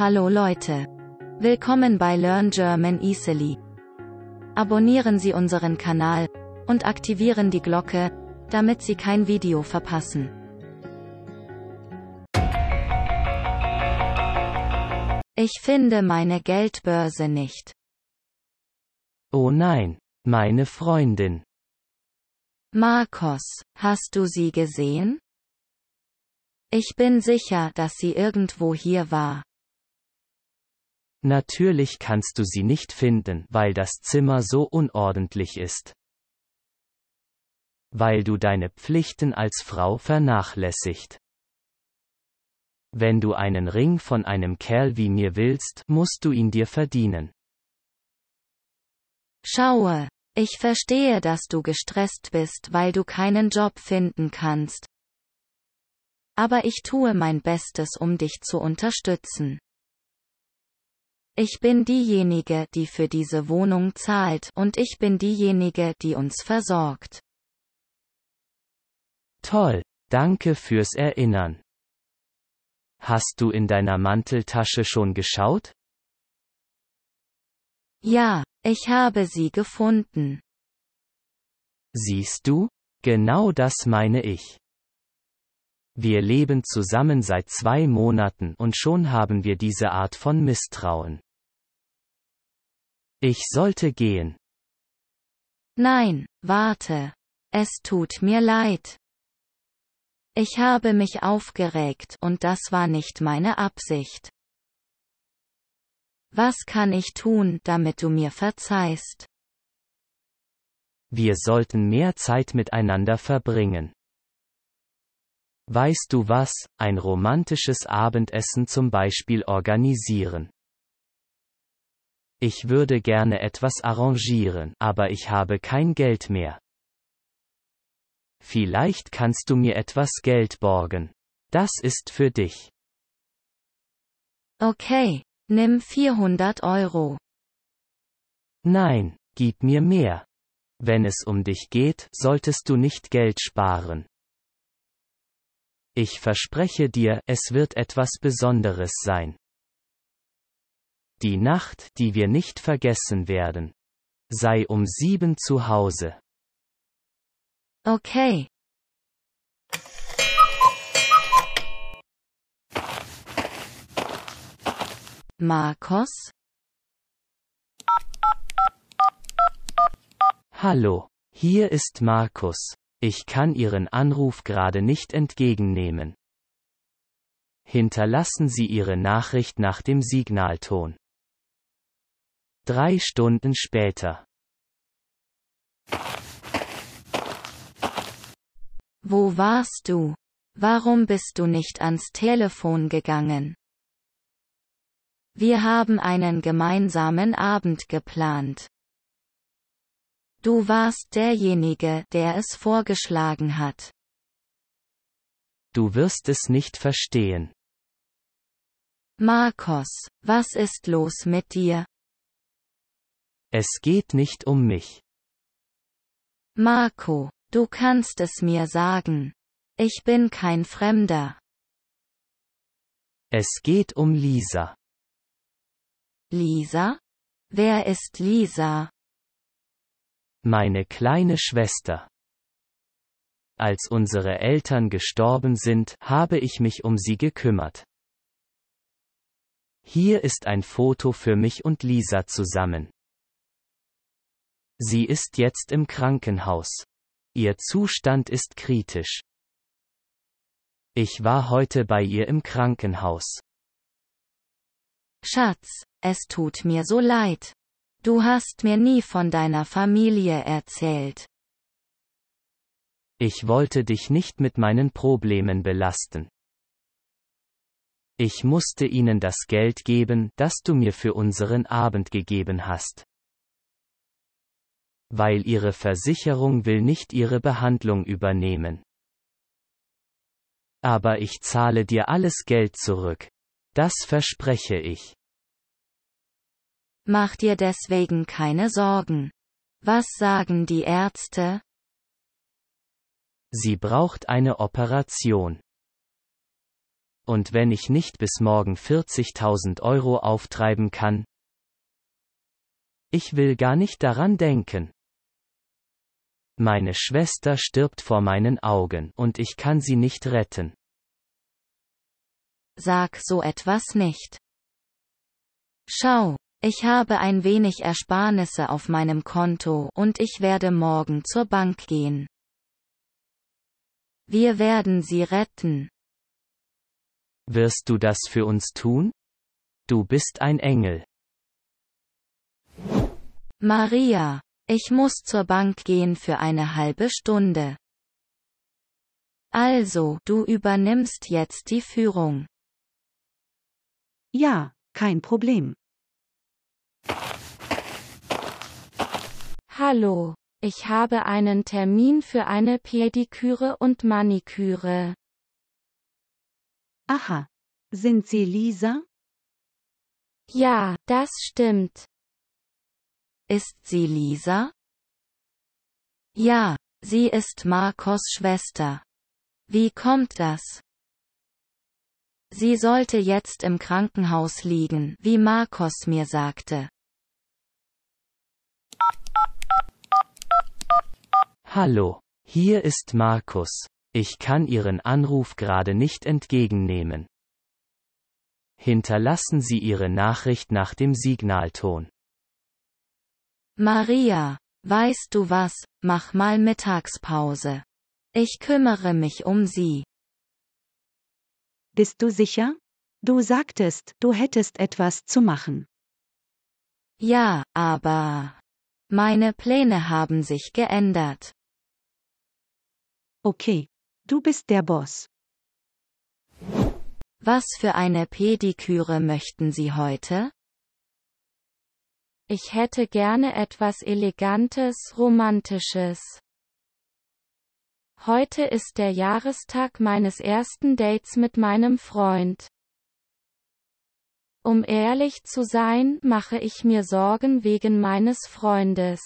Hallo Leute. Willkommen bei Learn German Easily. Abonnieren Sie unseren Kanal und aktivieren die Glocke, damit Sie kein Video verpassen. Ich finde meine Geldbörse nicht. Oh nein, meine Freundin. Markus, hast du sie gesehen? Ich bin sicher, dass sie irgendwo hier war. Natürlich kannst du sie nicht finden, weil das Zimmer so unordentlich ist. Weil du deine Pflichten als Frau vernachlässigt. Wenn du einen Ring von einem Kerl wie mir willst, musst du ihn dir verdienen. Schaue, ich verstehe, dass du gestresst bist, weil du keinen Job finden kannst. Aber ich tue mein Bestes, um dich zu unterstützen. Ich bin diejenige, die für diese Wohnung zahlt und ich bin diejenige, die uns versorgt. Toll, danke fürs Erinnern. Hast du in deiner Manteltasche schon geschaut? Ja, ich habe sie gefunden. Siehst du, genau das meine ich. Wir leben zusammen seit zwei Monaten und schon haben wir diese Art von Misstrauen. Ich sollte gehen. Nein, warte. Es tut mir leid. Ich habe mich aufgeregt und das war nicht meine Absicht. Was kann ich tun, damit du mir verzeihst? Wir sollten mehr Zeit miteinander verbringen. Weißt du was, ein romantisches Abendessen zum Beispiel organisieren. Ich würde gerne etwas arrangieren, aber ich habe kein Geld mehr. Vielleicht kannst du mir etwas Geld borgen. Das ist für dich. Okay, nimm 400 Euro. Nein, gib mir mehr. Wenn es um dich geht, solltest du nicht Geld sparen. Ich verspreche dir, es wird etwas Besonderes sein die Nacht, die wir nicht vergessen werden. Sei um sieben zu Hause. Okay. Markus? Hallo, hier ist Markus. Ich kann Ihren Anruf gerade nicht entgegennehmen. Hinterlassen Sie Ihre Nachricht nach dem Signalton. Drei Stunden später. Wo warst du? Warum bist du nicht ans Telefon gegangen? Wir haben einen gemeinsamen Abend geplant. Du warst derjenige, der es vorgeschlagen hat. Du wirst es nicht verstehen. Markus, was ist los mit dir? Es geht nicht um mich. Marco, du kannst es mir sagen. Ich bin kein Fremder. Es geht um Lisa. Lisa? Wer ist Lisa? Meine kleine Schwester. Als unsere Eltern gestorben sind, habe ich mich um sie gekümmert. Hier ist ein Foto für mich und Lisa zusammen. Sie ist jetzt im Krankenhaus. Ihr Zustand ist kritisch. Ich war heute bei ihr im Krankenhaus. Schatz, es tut mir so leid. Du hast mir nie von deiner Familie erzählt. Ich wollte dich nicht mit meinen Problemen belasten. Ich musste ihnen das Geld geben, das du mir für unseren Abend gegeben hast weil ihre Versicherung will nicht ihre Behandlung übernehmen. Aber ich zahle dir alles Geld zurück. Das verspreche ich. Mach dir deswegen keine Sorgen. Was sagen die Ärzte? Sie braucht eine Operation. Und wenn ich nicht bis morgen 40.000 Euro auftreiben kann? Ich will gar nicht daran denken. Meine Schwester stirbt vor meinen Augen und ich kann sie nicht retten. Sag so etwas nicht. Schau, ich habe ein wenig Ersparnisse auf meinem Konto und ich werde morgen zur Bank gehen. Wir werden sie retten. Wirst du das für uns tun? Du bist ein Engel. Maria, ich muss zur Bank gehen für eine halbe Stunde. Also, du übernimmst jetzt die Führung. Ja, kein Problem. Hallo, ich habe einen Termin für eine Pediküre und Maniküre. Aha, sind Sie Lisa? Ja, das stimmt. Ist sie Lisa? Ja, sie ist Marcos Schwester. Wie kommt das? Sie sollte jetzt im Krankenhaus liegen, wie Marcos mir sagte. Hallo, hier ist Markus. Ich kann Ihren Anruf gerade nicht entgegennehmen. Hinterlassen Sie Ihre Nachricht nach dem Signalton. Maria, weißt du was, mach mal Mittagspause. Ich kümmere mich um sie. Bist du sicher? Du sagtest, du hättest etwas zu machen. Ja, aber meine Pläne haben sich geändert. Okay, du bist der Boss. Was für eine Pediküre möchten Sie heute? ich hätte gerne etwas Elegantes, Romantisches. Heute ist der Jahrestag meines ersten Dates mit meinem Freund. Um ehrlich zu sein, mache ich mir Sorgen wegen meines Freundes.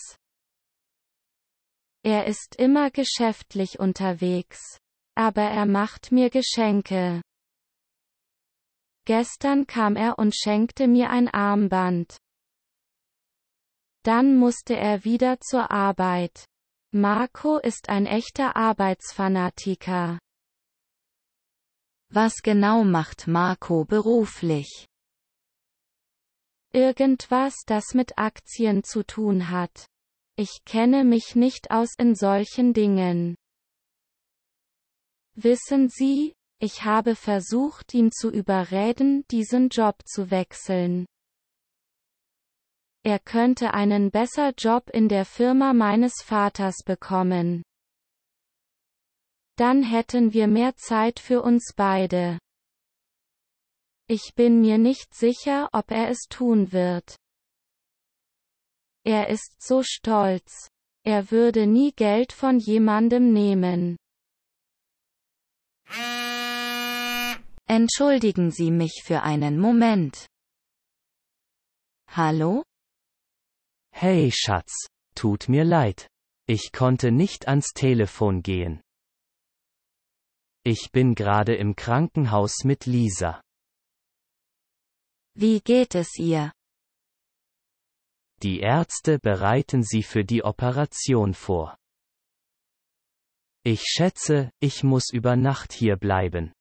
Er ist immer geschäftlich unterwegs. Aber er macht mir Geschenke. Gestern kam er und schenkte mir ein Armband. Dann musste er wieder zur Arbeit. Marco ist ein echter Arbeitsfanatiker. Was genau macht Marco beruflich? Irgendwas, das mit Aktien zu tun hat. Ich kenne mich nicht aus in solchen Dingen. Wissen Sie, ich habe versucht, ihn zu überreden, diesen Job zu wechseln. Er könnte einen besser Job in der Firma meines Vaters bekommen. Dann hätten wir mehr Zeit für uns beide. Ich bin mir nicht sicher, ob er es tun wird. Er ist so stolz. Er würde nie Geld von jemandem nehmen. Entschuldigen Sie mich für einen Moment. Hallo? Hey Schatz, tut mir leid. Ich konnte nicht ans Telefon gehen. Ich bin gerade im Krankenhaus mit Lisa. Wie geht es ihr? Die Ärzte bereiten sie für die Operation vor. Ich schätze, ich muss über Nacht hier bleiben.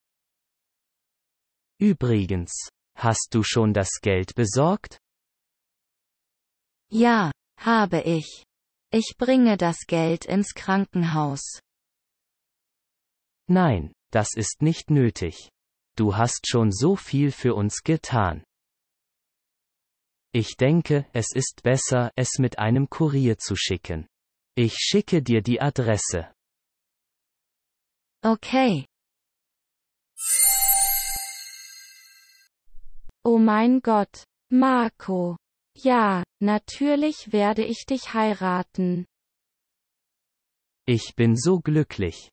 Übrigens, hast du schon das Geld besorgt? Ja, habe ich. Ich bringe das Geld ins Krankenhaus. Nein, das ist nicht nötig. Du hast schon so viel für uns getan. Ich denke, es ist besser, es mit einem Kurier zu schicken. Ich schicke dir die Adresse. Okay. Oh mein Gott, Marco. Ja, natürlich werde ich dich heiraten. Ich bin so glücklich.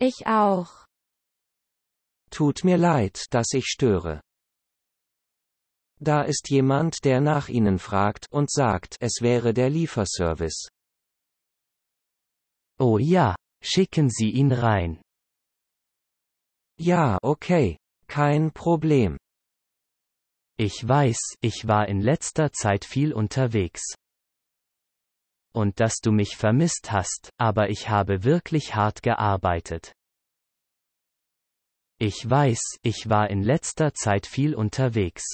Ich auch. Tut mir leid, dass ich störe. Da ist jemand, der nach Ihnen fragt und sagt, es wäre der Lieferservice. Oh ja, schicken Sie ihn rein. Ja, okay, kein Problem. Ich weiß, ich war in letzter Zeit viel unterwegs. Und dass du mich vermisst hast, aber ich habe wirklich hart gearbeitet. Ich weiß, ich war in letzter Zeit viel unterwegs.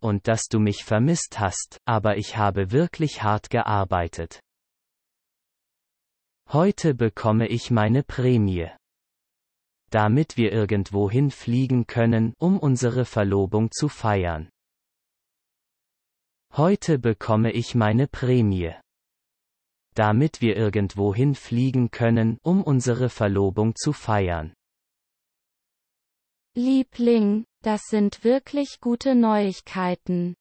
Und dass du mich vermisst hast, aber ich habe wirklich hart gearbeitet. Heute bekomme ich meine Prämie damit wir irgendwohin fliegen können, um unsere Verlobung zu feiern. Heute bekomme ich meine Prämie. Damit wir irgendwohin fliegen können, um unsere Verlobung zu feiern. Liebling, das sind wirklich gute Neuigkeiten.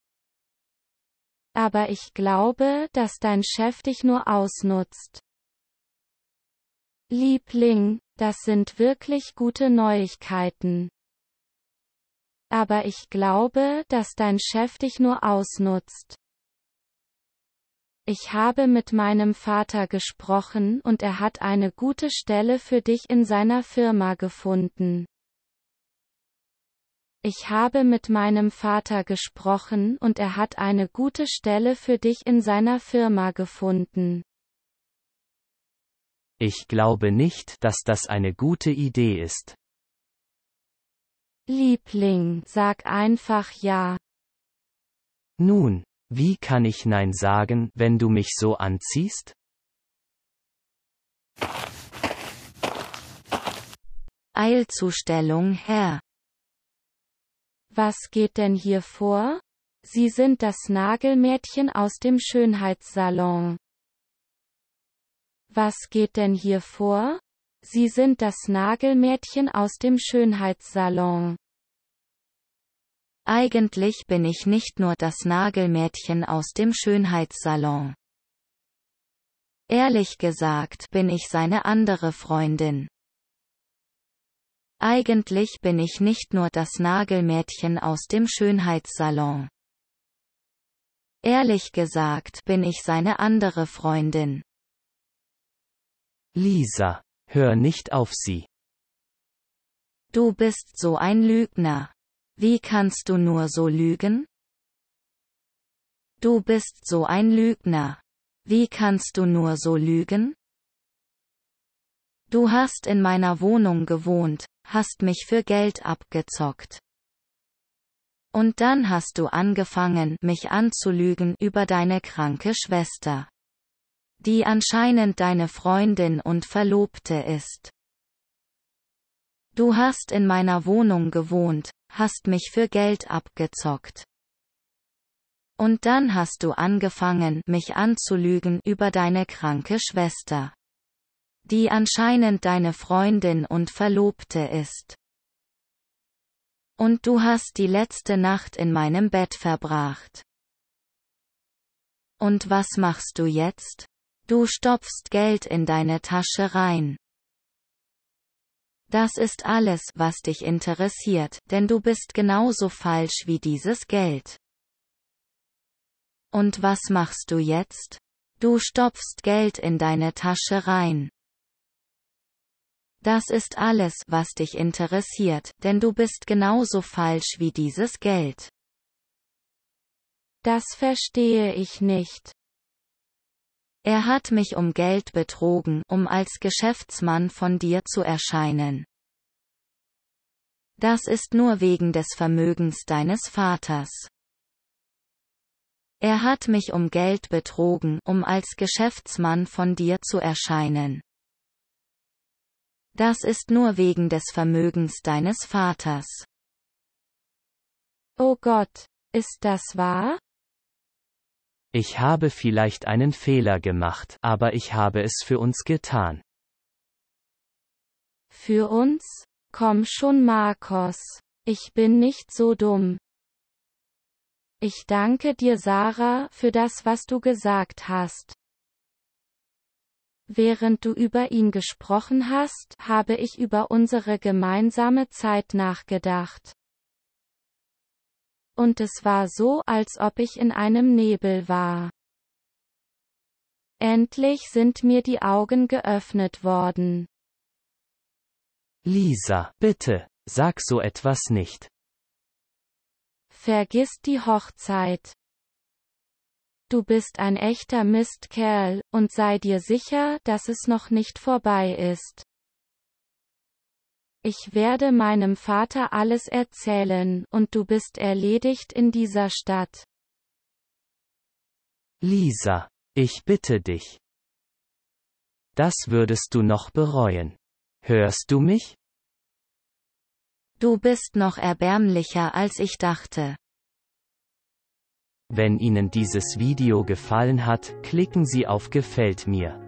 Aber ich glaube, dass dein Chef dich nur ausnutzt. Liebling, das sind wirklich gute Neuigkeiten. Aber ich glaube, dass dein Chef dich nur ausnutzt. Ich habe mit meinem Vater gesprochen und er hat eine gute Stelle für dich in seiner Firma gefunden. Ich habe mit meinem Vater gesprochen und er hat eine gute Stelle für dich in seiner Firma gefunden. Ich glaube nicht, dass das eine gute Idee ist. Liebling, sag einfach ja. Nun, wie kann ich Nein sagen, wenn du mich so anziehst? Eilzustellung, Herr. Was geht denn hier vor? Sie sind das Nagelmädchen aus dem Schönheitssalon. Was geht denn hier vor? Sie sind das Nagelmädchen aus dem Schönheitssalon. Eigentlich bin ich nicht nur das Nagelmädchen aus dem Schönheitssalon. Ehrlich gesagt bin ich seine andere Freundin. Eigentlich bin ich nicht nur das Nagelmädchen aus dem Schönheitssalon. Ehrlich gesagt bin ich seine andere Freundin. Lisa, hör nicht auf sie. Du bist so ein Lügner. Wie kannst du nur so lügen? Du bist so ein Lügner. Wie kannst du nur so lügen? Du hast in meiner Wohnung gewohnt, hast mich für Geld abgezockt. Und dann hast du angefangen, mich anzulügen über deine kranke Schwester die anscheinend deine Freundin und Verlobte ist. Du hast in meiner Wohnung gewohnt, hast mich für Geld abgezockt. Und dann hast du angefangen, mich anzulügen über deine kranke Schwester. Die anscheinend deine Freundin und Verlobte ist. Und du hast die letzte Nacht in meinem Bett verbracht. Und was machst du jetzt? Du stopfst Geld in deine Tasche rein. Das ist alles, was dich interessiert, denn du bist genauso falsch wie dieses Geld. Und was machst du jetzt? Du stopfst Geld in deine Tasche rein. Das ist alles, was dich interessiert, denn du bist genauso falsch wie dieses Geld. Das verstehe ich nicht. Er hat mich um Geld betrogen, um als Geschäftsmann von dir zu erscheinen. Das ist nur wegen des Vermögens deines Vaters. Er hat mich um Geld betrogen, um als Geschäftsmann von dir zu erscheinen. Das ist nur wegen des Vermögens deines Vaters. Oh Gott, ist das wahr? Ich habe vielleicht einen Fehler gemacht, aber ich habe es für uns getan. Für uns? Komm schon, Markus. Ich bin nicht so dumm. Ich danke dir, Sarah, für das, was du gesagt hast. Während du über ihn gesprochen hast, habe ich über unsere gemeinsame Zeit nachgedacht und es war so, als ob ich in einem Nebel war. Endlich sind mir die Augen geöffnet worden. Lisa, bitte, sag so etwas nicht. Vergiss die Hochzeit. Du bist ein echter Mistkerl, und sei dir sicher, dass es noch nicht vorbei ist ich werde meinem Vater alles erzählen, und du bist erledigt in dieser Stadt. Lisa, ich bitte dich. Das würdest du noch bereuen. Hörst du mich? Du bist noch erbärmlicher als ich dachte. Wenn Ihnen dieses Video gefallen hat, klicken Sie auf Gefällt mir.